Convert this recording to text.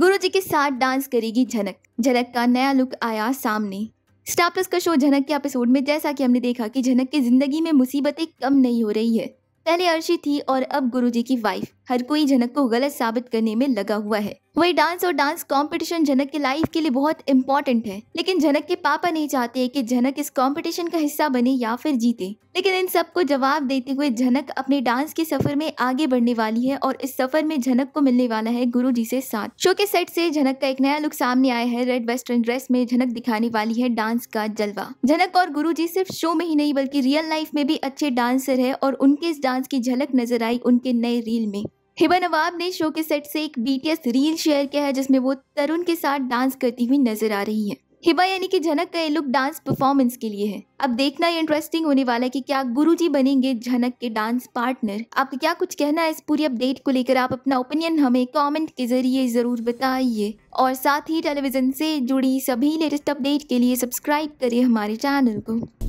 गुरु जी के साथ डांस करेगी झनक झनक का नया लुक आया सामने स्टार प्लस का शो झनक के एपिसोड में जैसा कि हमने देखा कि झनक की जिंदगी में मुसीबतें कम नहीं हो रही है पहले अर्शी थी और अब गुरुजी की वाइफ हर कोई जनक को गलत साबित करने में लगा हुआ है वही डांस और डांस कंपटीशन जनक के लाइफ के लिए बहुत इम्पोर्टेंट है लेकिन जनक के पापा नहीं चाहते कि जनक इस कंपटीशन का हिस्सा बने या फिर जीते लेकिन इन सबको जवाब देते हुए जनक अपने डांस के सफर में आगे बढ़ने वाली है और इस सफर में जनक को मिलने वाला है गुरु जी से साथ शो के सेट से जनक का एक नया लुक सामने आया है रेड वेस्टर्न ड्रेस में जनक दिखाने वाली है डांस का जलवा जनक और गुरु जी सिर्फ शो में ही नहीं बल्कि रियल लाइफ में भी अच्छे डांसर है और उनके इस डांस की झलक नजर आई उनके नए रील में हिबा नवाब ने शो के सेट से एक बीटीएस रील शेयर किया है जिसमें वो तरुण के साथ डांस करती हुई नजर आ रही है हिबा यानी कि झनक का ये लुक डांस परफॉर्मेंस के लिए है अब देखना ये इंटरेस्टिंग होने वाला है कि क्या गुरुजी बनेंगे झनक के डांस पार्टनर आप क्या कुछ कहना है इस पूरी अपडेट को लेकर आप अपना ओपिनियन हमें कमेंट के जरिए जरूर बताइए और साथ ही टेलीविजन से जुड़ी सभी लेटेस्ट अपडेट के लिए सब्सक्राइब करें हमारे चैनल को